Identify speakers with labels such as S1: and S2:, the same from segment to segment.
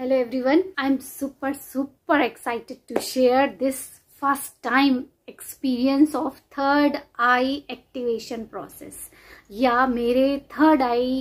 S1: hello everyone i'm super super excited to share this first time experience of third eye activation process या मेरे third eye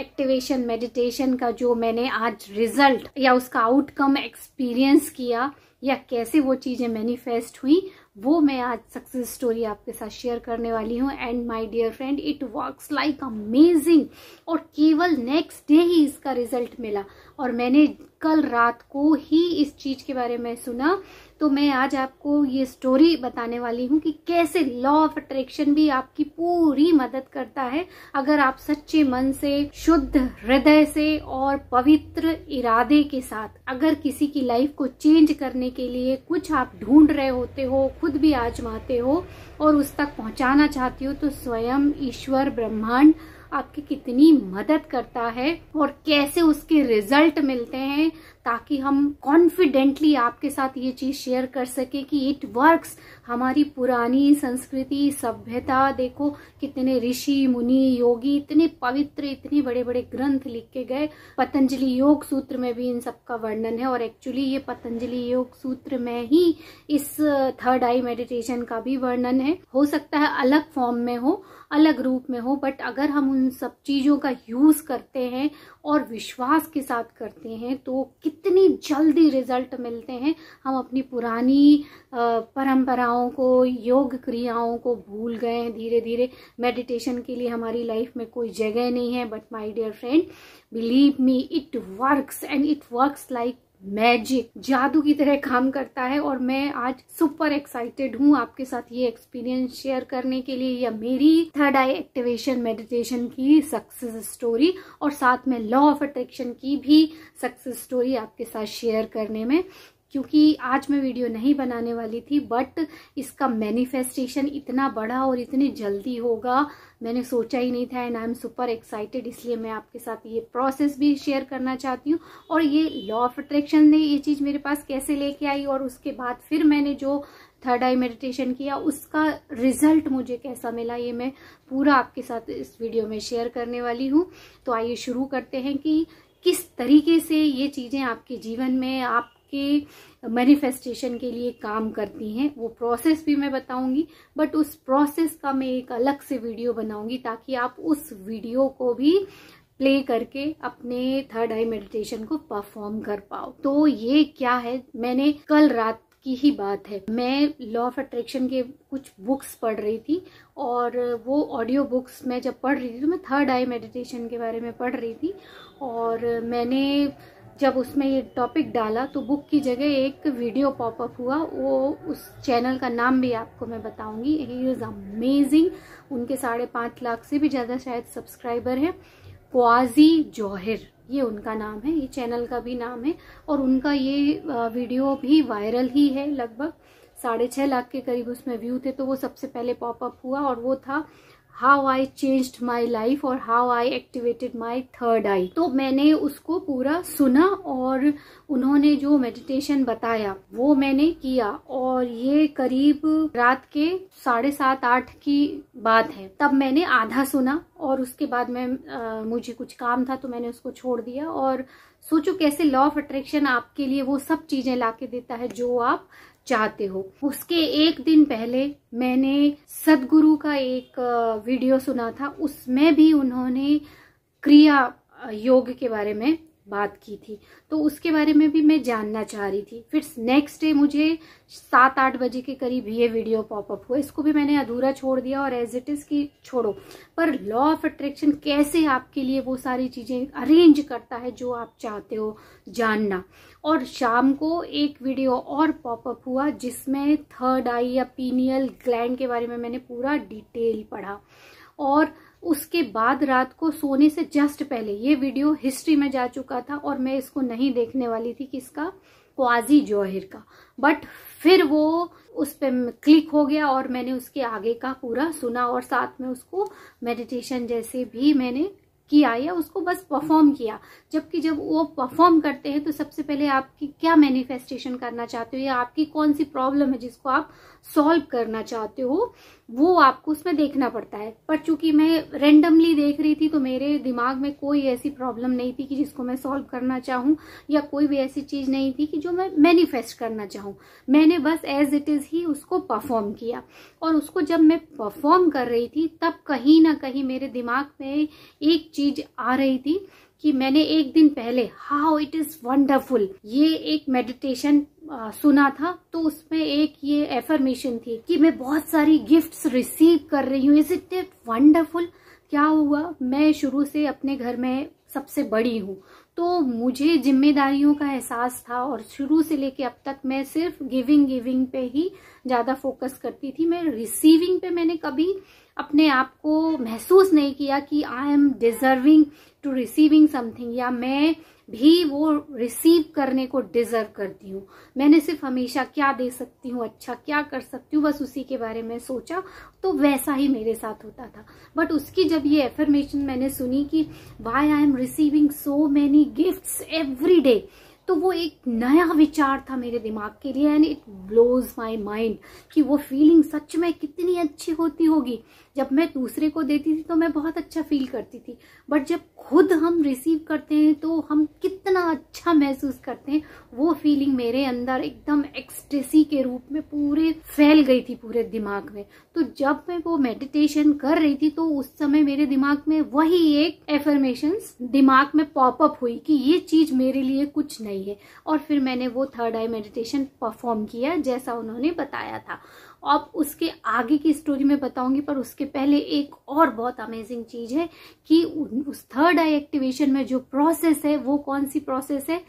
S1: activation meditation का जो मैंने आज result या उसका आउटकम एक्सपीरियंस किया या कैसे वो चीज़ें मैनिफेस्ट हुई वो मैं आज सक्सेस स्टोरी आपके साथ शेयर करने वाली हूँ and my dear friend it works like amazing और केवल नेक्स्ट डे ही इसका रिजल्ट मिला और मैंने कल रात को ही इस चीज़ के बारे में सुना तो मैं आज आपको ये स्टोरी बताने वाली हूँ कि कैसे लॉ ऑफ अट्रैक्शन भी आपकी पूरी मदद करता है अगर आप सच्चे मन से शुद्ध हृदय से और पवित्र इरादे के साथ अगर किसी की लाइफ को चेंज करने के लिए कुछ आप ढूंढ रहे होते हो खुद भी आजमाते हो और उस तक पहुँचाना चाहती हो तो स्वयं ईश्वर ब्रह्मांड आपकी कितनी मदद करता है और कैसे उसके रिजल्ट मिलते हैं ताकि हम कॉन्फिडेंटली आपके साथ ये चीज शेयर कर सके कि इट वर्क्स हमारी पुरानी संस्कृति सभ्यता देखो कितने ऋषि मुनि योगी इतने पवित्र इतने बड़े बड़े ग्रंथ लिख के गए पतंजलि योग सूत्र में भी इन सबका वर्णन है और एक्चुअली ये पतंजलि योग सूत्र में ही इस थर्ड आई मेडिटेशन का भी वर्णन है हो सकता है अलग फॉर्म में हो अलग रूप में हो बट अगर हम उन सब चीजों का यूज करते हैं और विश्वास के साथ करते हैं तो कितनी जल्दी रिजल्ट मिलते हैं हम अपनी पुरानी परंपराओं को योग क्रियाओं को भूल गए हैं धीरे धीरे मेडिटेशन के लिए हमारी लाइफ में कोई जगह नहीं है but my dear friend believe me it works and it works like magic जादू की तरह काम करता है और मैं आज सुपर एक्साइटेड हूँ आपके साथ ये एक्सपीरियंस शेयर करने के लिए या मेरी थर्ड आई एक्टिवेशन मेडिटेशन की सक्सेस स्टोरी और साथ में लॉ ऑफ अट्रैक्शन की भी सक्सेस स्टोरी आपके साथ शेयर करने में क्योंकि आज मैं वीडियो नहीं बनाने वाली थी बट इसका मैनिफेस्टेशन इतना बड़ा और इतनी जल्दी होगा मैंने सोचा ही नहीं था and I am super excited इसलिए मैं आपके साथ ये प्रोसेस भी शेयर करना चाहती हूँ और ये लॉ ऑफ अट्रैक्शन ने ये चीज़ मेरे पास कैसे लेके आई और उसके बाद फिर मैंने जो थर्ड आई मेडिटेशन किया उसका रिजल्ट मुझे कैसा मिला ये मैं पूरा आपके साथ इस वीडियो में शेयर करने वाली हूँ तो आइए शुरू करते हैं कि किस तरीके से ये चीज़ें आपके जीवन में आप के मैनिफेस्टेशन के लिए काम करती हैं वो प्रोसेस भी मैं बताऊंगी बट उस प्रोसेस का मैं एक अलग से वीडियो बनाऊंगी ताकि आप उस वीडियो को भी प्ले करके अपने थर्ड आई मेडिटेशन को परफॉर्म कर पाओ तो ये क्या है मैंने कल रात की ही बात है मैं लॉ ऑफ अट्रैक्शन के कुछ बुक्स पढ़ रही थी और वो ऑडियो बुक्स मैं जब पढ़ रही थी तो मैं थर्ड आई मेडिटेशन के बारे में पढ़ रही थी और मैंने जब उसमें ये टॉपिक डाला तो बुक की जगह एक वीडियो पॉपअप हुआ वो उस चैनल का नाम भी आपको मैं बताऊंगी ही इज़ अमेजिंग उनके साढ़े पांच लाख से भी ज़्यादा शायद सब्सक्राइबर है क्वाजी जौहर ये उनका नाम है ये चैनल का भी नाम है और उनका ये वीडियो भी वायरल ही है लगभग साढ़े छह लाख के करीब उसमें व्यू थे तो वो सबसे पहले पॉपअप हुआ और वो था how I changed my life और how I activated my third eye तो मैंने उसको पूरा सुना और उन्होंने जो मेडिटेशन बताया वो मैंने किया और ये करीब रात के साढ़े सात आठ की बात है तब मैंने आधा सुना और उसके बाद मैं आ, मुझे कुछ काम था तो मैंने उसको छोड़ दिया और सोचो कैसे लॉ ऑफ अट्रैक्शन आपके लिए वो सब चीज़ें ला के देता है जो आप चाहते हो उसके एक दिन पहले मैंने सदगुरु का एक वीडियो सुना था उसमें भी उन्होंने क्रिया योग के बारे में बात की थी तो उसके बारे में भी मैं जानना चाह रही थी फिर नेक्स्ट डे मुझे सात आठ बजे के करीब ये वीडियो पॉपअप हुआ इसको भी मैंने अधूरा छोड़ दिया और एज इट इज़ की छोड़ो पर लॉ ऑफ अट्रैक्शन कैसे आपके लिए वो सारी चीज़ें अरेंज करता है जो आप चाहते हो जानना और शाम को एक वीडियो और पॉपअप हुआ जिसमें थर्ड आई या पीनियल ग्लैंड के बारे में मैंने पूरा डिटेल पढ़ा और उसके बाद रात को सोने से जस्ट पहले ये वीडियो हिस्ट्री में जा चुका था और मैं इसको नहीं देखने वाली थी किसका क्वाजी जौहिर का बट फिर वो उस पर क्लिक हो गया और मैंने उसके आगे का पूरा सुना और साथ में उसको मेडिटेशन जैसे भी मैंने किया या उसको बस परफॉर्म किया जबकि जब वो परफॉर्म करते हैं तो सबसे पहले आपकी क्या मैनिफेस्टेशन करना चाहते हो या आपकी कौन सी प्रॉब्लम है जिसको आप सॉल्व करना चाहते हो वो आपको उसमें देखना पड़ता है पर चूंकि मैं रेंडमली देख रही थी तो मेरे दिमाग में कोई ऐसी प्रॉब्लम नहीं थी कि जिसको मैं सॉल्व करना चाहूँ या कोई भी ऐसी चीज़ नहीं थी कि जो मैं मैनिफेस्ट करना चाहूँ मैंने बस एज इट इज़ ही उसको परफॉर्म किया और उसको जब मैं परफॉर्म कर रही थी तब कहीं ना कहीं मेरे दिमाग में एक चीज़ आ रही थी कि मैंने एक दिन पहले हाउ इट इज वंडरफुल ये एक मेडिटेशन सुना था तो उसमें एक ये एफर्मेशन थी कि मैं बहुत सारी गिफ्ट्स रिसीव कर रही हूँ इज इट इट वंडरफुल क्या हुआ मैं शुरू से अपने घर में सबसे बड़ी हूँ तो मुझे जिम्मेदारियों का एहसास था और शुरू से लेके अब तक मैं सिर्फ गिविंग गिविंग पे ही ज़्यादा फोकस करती थी मैं रिसीविंग पे मैंने कभी अपने आप को महसूस नहीं किया कि I am deserving to receiving something या मैं भी वो रिसीव करने को डिजर्व करती हूँ मैंने सिर्फ हमेशा क्या दे सकती हूँ अच्छा क्या कर सकती हूँ बस उसी के बारे में सोचा तो वैसा ही मेरे साथ होता था बट उसकी जब ये एफर्मेशन मैंने सुनी कि why I am receiving so many gifts every day तो वो एक नया विचार था मेरे दिमाग के लिए and it blows my mind कि वो फीलिंग सच में कितनी अच्छी होती होगी जब मैं दूसरे को देती थी तो मैं बहुत अच्छा फील करती थी बट जब खुद हम रिसीव करते हैं तो हम कितना अच्छा महसूस करते हैं वो फीलिंग मेरे अंदर एकदम एक्सटेसी के रूप में पूरे फैल गई थी पूरे दिमाग में तो जब मैं वो मेडिटेशन कर रही थी तो उस समय मेरे दिमाग में वही एक एफर्मेशन दिमाग में पॉपअप हुई कि ये चीज मेरे लिए कुछ नहीं है और फिर मैंने वो थर्ड आई मेडिटेशन परफॉर्म किया जैसा उन्होंने बताया था आप उसके आगे की स्टोरी में बताऊंगी पर उसके पहले एक और बहुत अमेजिंग चीज है कि उस थर्ड आई एक्टिवेशन में जो प्रोसेस है वो कौन सी प्रोसेस है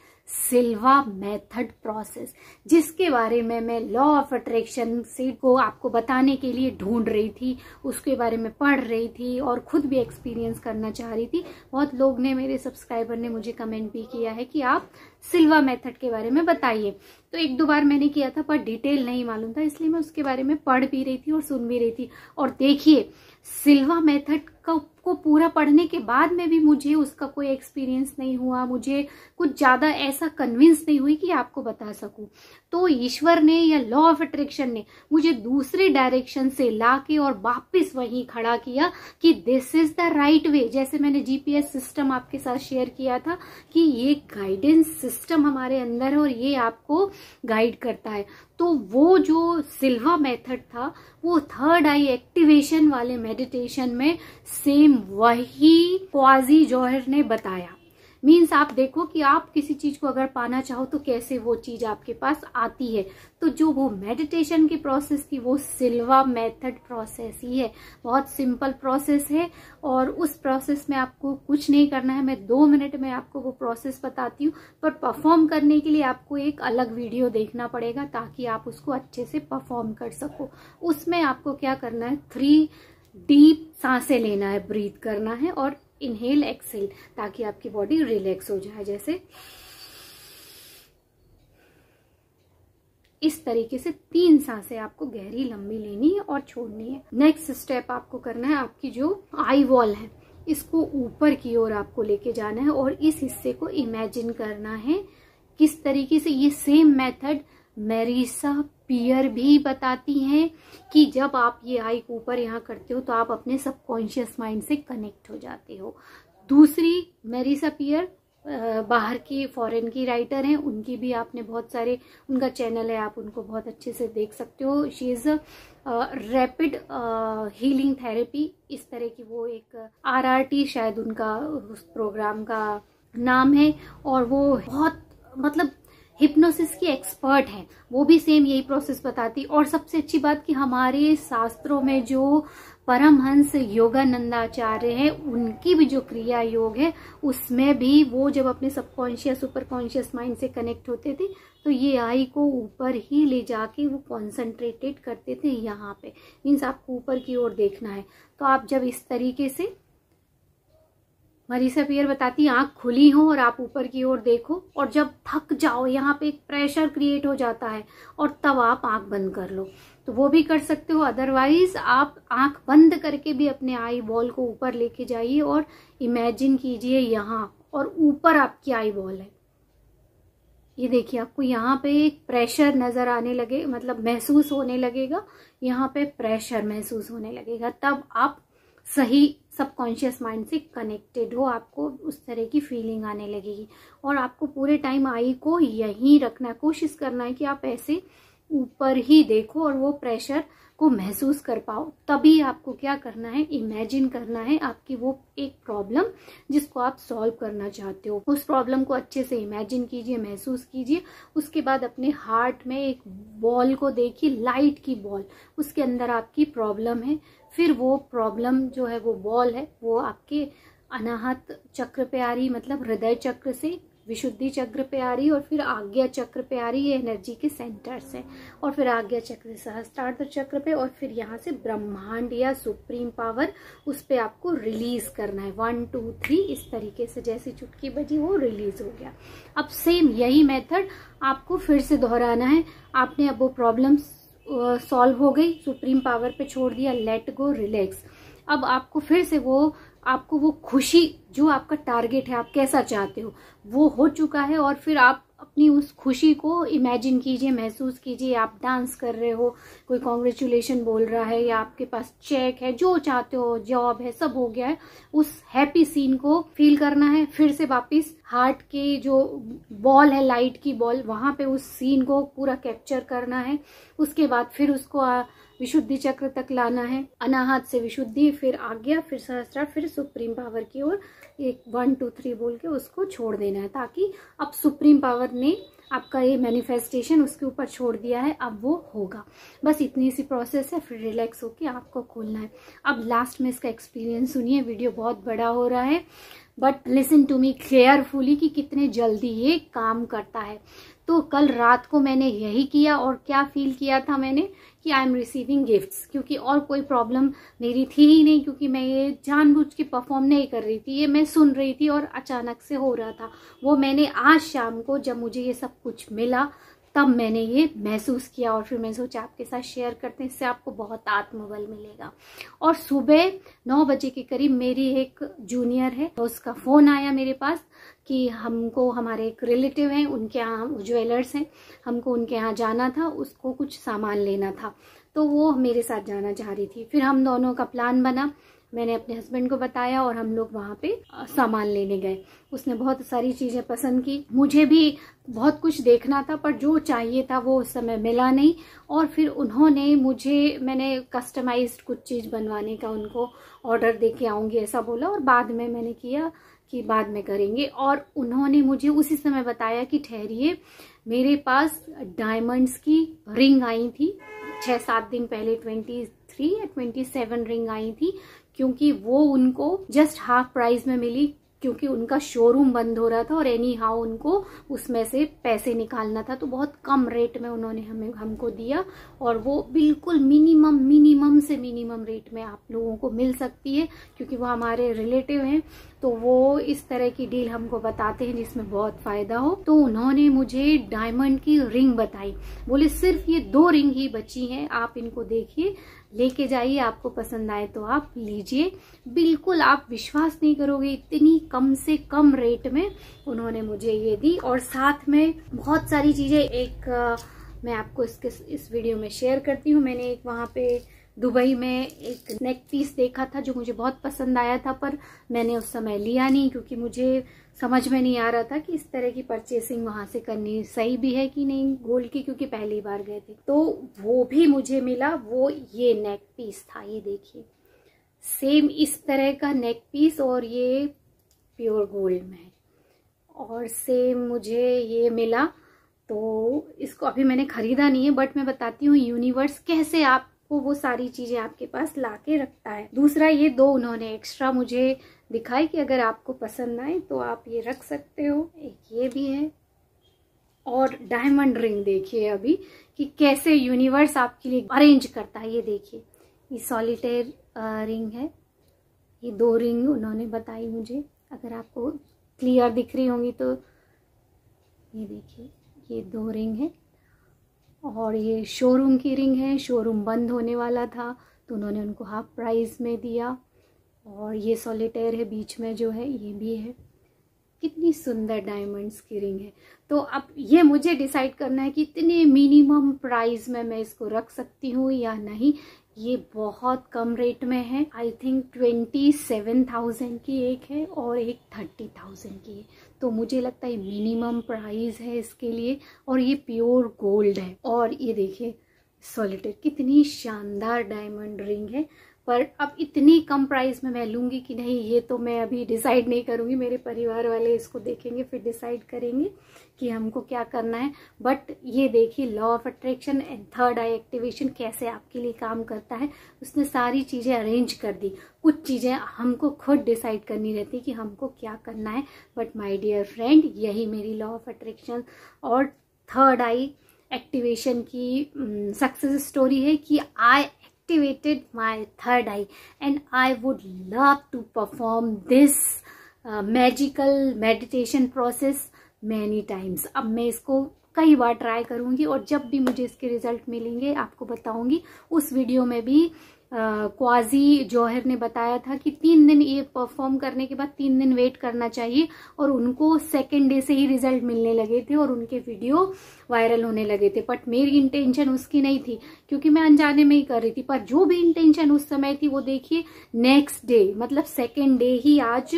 S1: सिल्वा मेथड प्रोसेस जिसके बारे में मैं लॉ ऑफ अट्रैक्शन से को आपको बताने के लिए ढूंढ रही थी उसके बारे में पढ़ रही थी और खुद भी एक्सपीरियंस करना चाह रही थी बहुत लोग ने मेरे सब्सक्राइबर ने मुझे कमेंट भी किया है कि आप सिल्वा मेथड के बारे में बताइए तो एक दो बार मैंने किया था पर डिटेल नहीं मालूम था इसलिए मैं उसके बारे में पढ़ भी रही थी और सुन भी रही थी और देखिए सिल्वा मेथड का को पूरा पढ़ने के बाद में भी मुझे उसका कोई एक्सपीरियंस नहीं हुआ मुझे कुछ ज़्यादा ऐसा कन्विंस नहीं हुई कि आपको बता सकूं तो ईश्वर ने या लॉ ऑफ अट्रैक्शन ने मुझे दूसरे डायरेक्शन से लाके और वापस वहीं खड़ा किया कि this is the right way जैसे मैंने जीपीएस सिस्टम आपके साथ शेयर किया था कि ये गाइडेंस सिस्टम हमारे अंदर है और ये आपको गाइड करता है तो वो जो सिल्वा मेथड था वो थर्ड आई एक्टिवेशन वाले मेडिटेशन में सेम वही क्वाजी जौहर ने बताया मीन्स आप देखो कि आप किसी चीज को अगर पाना चाहो तो कैसे वो चीज आपके पास आती है तो जो वो मेडिटेशन की प्रोसेस थी वो सिल्वा मेथड प्रोसेस ही है बहुत सिंपल प्रोसेस है और उस प्रोसेस में आपको कुछ नहीं करना है मैं दो मिनट में आपको वो प्रोसेस बताती हूँ पर परफॉर्म करने के लिए आपको एक अलग वीडियो देखना पड़ेगा ताकि आप उसको अच्छे से परफॉर्म कर सको उसमें आपको क्या करना है थ्री डीप सांसें लेना है ब्रीथ करना है और इनहेल एक्सेल ताकि आपकी बॉडी रिलैक्स हो जाए जैसे इस तरीके से तीन सांसें आपको गहरी लंबी लेनी है और छोड़नी है नेक्स्ट स्टेप आपको करना है आपकी जो आई वॉल है इसको ऊपर की ओर आपको लेके जाना है और इस हिस्से को इमेजिन करना है किस तरीके से ये सेम मेथड मेरीसा पीयर भी बताती हैं कि जब आप ये आई ऊपर यहाँ करते हो तो आप अपने सबकॉन्शियस माइंड से कनेक्ट हो जाते हो दूसरी मेरिसा पीयर बाहर की फॉरेन की राइटर हैं उनकी भी आपने बहुत सारे उनका चैनल है आप उनको बहुत अच्छे से देख सकते हो she is rapid healing therapy इस तरह की वो एक आरआरटी शायद उनका उस प्रोग्राम का नाम है और वो बहुत मतलब हिप्नोसिस की एक्सपर्ट हैं वो भी सेम यही प्रोसेस बताती और सबसे अच्छी बात कि हमारे शास्त्रों में जो परमहंस योगानंदाचार्य हैं उनकी भी जो क्रिया योग है उसमें भी वो जब अपने सबकॉन्शियस सुपर कॉन्शियस माइंड से कनेक्ट होते थे तो ये आई को ऊपर ही ले जाके वो कॉन्सेंट्रेटेड करते थे यहाँ पे मीन्स आपको ऊपर की ओर देखना है तो आप जब इस तरीके से मरीसा पियर बताती आंख खुली हो और आप ऊपर की ओर देखो और जब थक जाओ यहाँ पे एक प्रेशर क्रिएट हो जाता है और तब आप आंख बंद कर लो तो वो भी कर सकते हो अदरवाइज आप आंख बंद करके भी अपने आई बॉल को ऊपर लेके जाइए और इमेजिन कीजिए यहाँ और ऊपर आपकी आई बॉल है ये देखिए आपको यहाँ पे एक प्रेशर नज़र आने लगे मतलब महसूस होने लगेगा यहाँ पे प्रेशर महसूस होने लगेगा तब आप सही सबकॉन्शियस माइंड से कनेक्टेड हो आपको उस तरह की फीलिंग आने लगेगी और आपको पूरे टाइम आई को यहीं रखना कोशिश करना है कि आप ऐसे ऊपर ही देखो और वो प्रेशर को महसूस कर पाओ तभी आपको क्या करना है इमेजिन करना है आपकी वो एक प्रॉब्लम जिसको आप सॉल्व करना चाहते हो उस प्रॉब्लम को अच्छे से इमेजिन कीजिए महसूस कीजिए उसके बाद अपने हार्ट में एक बॉल को देखिए लाइट की बॉल उसके अंदर आपकी प्रॉब्लम है फिर वो प्रॉब्लम जो है वो बॉल है वो आपके अनाहत चक्र पे आ रही मतलब हृदय चक्र से विशुद्धि चक्र पे आ रही और फिर आज्ञा चक्र पे आ रही ये एनर्जी के सेंटर्स हैं और फिर आज्ञा चक्र सहस्त्रार्थ चक्र पे और फिर यहाँ से ब्रह्मांड या सुप्रीम पावर उस पर आपको रिलीज करना है वन टू थ्री इस तरीके से जैसी चुटकी बजी वो रिलीज हो गया अब सेम यही मेथड आपको फिर से दोहराना है आपने अब वो प्रॉब्लम्स सॉल्व हो गई सुप्रीम पावर पे छोड़ दिया लेट गो रिलैक्स अब आपको फिर से वो आपको वो खुशी जो आपका टारगेट है आप कैसा चाहते हो वो हो चुका है और फिर आप अपनी उस खुशी को इमेजिन कीजिए महसूस कीजिए आप डांस कर रहे हो कोई कॉन्ग्रेचुलेशन बोल रहा है या आपके पास चेक है जो चाहते हो जॉब है सब हो गया है उस हैप्पी सीन को फील करना है फिर से वापस हार्ट के जो बॉल है लाइट की बॉल वहां पे उस सीन को पूरा कैप्चर करना है उसके बाद फिर उसको आ, विशुद्धि चक्र तक लाना है अनाहत से विशुद्धि फिर आज्ञा फिर सहस्त्रा फिर सुप्रीम पावर की ओर एक वन टू थ्री बोल के उसको छोड़ देना है ताकि अब सुप्रीम पावर ने आपका ये मैनिफेस्टेशन उसके ऊपर छोड़ दिया है अब वो होगा बस इतनी सी प्रोसेस है फिर रिलैक्स होके आपको खोलना है अब लास्ट में इसका एक्सपीरियंस सुनिए वीडियो बहुत बड़ा हो रहा है but listen to me carefully कि कितने जल्दी ये काम करता है तो कल रात को मैंने यही किया और क्या फील किया था मैंने कि आई एम रिसीविंग गिफ्ट्स क्योंकि और कोई प्रॉब्लम मेरी थी ही नहीं क्योंकि मैं ये जानबूझ के परफॉर्म नहीं कर रही थी ये मैं सुन रही थी और अचानक से हो रहा था वो मैंने आज शाम को जब मुझे ये सब कुछ मिला तब मैंने ये महसूस किया और फिर मैं सोचा आपके साथ शेयर करते हैं इससे आपको बहुत आत्मबल मिलेगा और सुबह नौ बजे के करीब मेरी एक जूनियर है तो उसका फ़ोन आया मेरे पास कि हमको हमारे एक रिलेटिव हैं उनके यहाँ ज्वेलर्स हैं हमको उनके यहाँ जाना था उसको कुछ सामान लेना था तो वो मेरे साथ जाना चाह रही थी फिर हम दोनों का प्लान बना मैंने अपने हस्बैंड को बताया और हम लोग वहाँ पे सामान लेने गए उसने बहुत सारी चीज़ें पसंद की मुझे भी बहुत कुछ देखना था पर जो चाहिए था वो उस समय मिला नहीं और फिर उन्होंने मुझे मैंने कस्टमाइज्ड कुछ चीज़ बनवाने का उनको ऑर्डर दे के आऊँगी ऐसा बोला और बाद में मैंने किया कि बाद में करेंगे और उन्होंने मुझे उसी समय बताया कि ठहरिए मेरे पास डायमंड्स की रिंग आई थी छः सात दिन पहले ट्वेंटी थ्री या ट्वेंटी सेवन रिंग आई थी क्योंकि वो उनको जस्ट हाफ प्राइस में मिली क्योंकि उनका शोरूम बंद हो रहा था और एनी हाउ उनको उसमें से पैसे निकालना था तो बहुत कम रेट में उन्होंने हमें हमको दिया और वो बिल्कुल मिनिमम मिनिमम से मिनिमम रेट में आप लोगों को मिल सकती है क्योंकि वो हमारे रिलेटिव हैं तो वो इस तरह की डील हमको बताते हैं जिसमें बहुत फायदा हो तो उन्होंने मुझे डायमंड की रिंग बताई बोले सिर्फ ये दो रिंग ही बची हैं आप इनको देखिए लेके जाइए आपको पसंद आए तो आप लीजिए बिल्कुल आप विश्वास नहीं करोगे इतनी कम से कम रेट में उन्होंने मुझे ये दी और साथ में बहुत सारी चीज़ें एक मैं आपको इसके इस वीडियो में शेयर करती हूँ मैंने एक वहाँ पे दुबई में एक नेक पीस देखा था जो मुझे बहुत पसंद आया था पर मैंने उस समय लिया नहीं क्योंकि मुझे समझ में नहीं आ रहा था कि इस तरह की परचेसिंग वहाँ से करनी सही भी है कि नहीं गोल्ड की क्योंकि पहली बार गए थे तो वो भी मुझे मिला वो ये नेक पीस था ये देखिए सेम इस तरह का नेक पीस और ये प्योर गोल्ड में है और सेम मुझे ये मिला तो इसको अभी मैंने ख़रीदा नहीं है बट मैं बताती हूँ यूनिवर्स कैसे आप वो वो सारी चीज़ें आपके पास ला के रखता है दूसरा ये दो उन्होंने एक्स्ट्रा मुझे दिखाई कि अगर आपको पसंद आए तो आप ये रख सकते हो एक ये भी है और डायमंड रिंग देखिए अभी कि कैसे यूनिवर्स आपके लिए अरेंज करता है ये देखिए ये सॉलिटेर रिंग है ये दो रिंग उन्होंने बताई मुझे अगर आपको क्लियर दिख रही होंगी तो ये देखिए ये दो रिंग है और ये शोरूम की रिंग है शोरूम बंद होने वाला था तो उन्होंने उनको हाफ प्राइस में दिया और ये सॉलिटेयर है बीच में जो है ये भी है कितनी सुंदर डायमंड्स की रिंग है तो अब ये मुझे डिसाइड करना है कि इतने मिनिमम प्राइस में मैं इसको रख सकती हूँ या नहीं ये बहुत कम रेट में है I think twenty seven thousand की एक है और एक थर्टी थाउजेंड की है तो मुझे लगता है मिनिमम प्राइस है इसके लिए और ये प्योर गोल्ड है और ये देखिए सॉलिटेड कितनी शानदार डायमंड रिंग है पर अब इतनी कम प्राइस में मैं लूंगी कि नहीं ये तो मैं अभी डिसाइड नहीं करूंगी मेरे परिवार वाले इसको देखेंगे फिर डिसाइड करेंगे कि हमको क्या करना है बट ये देखिए law of attraction and third eye activation कैसे आपके लिए काम करता है उसने सारी चीज़ें अरेंज कर दी कुछ चीज़ें हमको खुद डिसाइड करनी रहती कि हमको क्या करना है बट माई डियर फ्रेंड यही मेरी लॉ ऑफ अट्रैक्शन और थर्ड आई एक्टिवेशन की सक्सेस mm, स्टोरी है कि आई activated my third eye and I would love to perform this uh, magical meditation process many times. ab main isko कई बार try करूँगी और जब भी मुझे इसके रिजल्ट मिलेंगे आपको बताऊँगी उस वीडियो में भी क्वाजी जौहर ने बताया था कि तीन दिन ये परफॉर्म करने के बाद तीन दिन वेट करना चाहिए और उनको सेकेंड डे से ही रिजल्ट मिलने लगे थे और उनके वीडियो वायरल होने लगे थे बट मेरी इंटेंशन उसकी नहीं थी क्योंकि मैं अनजाने में ही कर रही थी पर जो भी इंटेंशन उस समय थी वो देखिए नेक्स्ट डे मतलब सेकेंड डे ही आज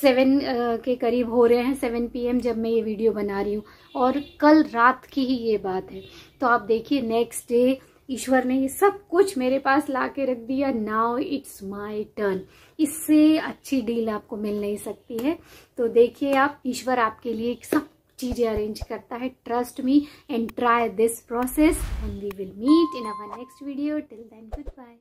S1: सेवन के करीब हो रहे हैं सेवन पी जब मैं ये वीडियो बना रही हूँ और कल रात की ही ये बात है तो आप देखिए नेक्स्ट डे ईश्वर ने ये सब कुछ मेरे पास ला के रख दिया नाउ इट्स माई टर्न इससे अच्छी डील आपको मिल नहीं सकती है तो देखिए आप ईश्वर आपके लिए सब चीज़ें अरेंज करता है trust me and try this process and we will meet in our next video till then good bye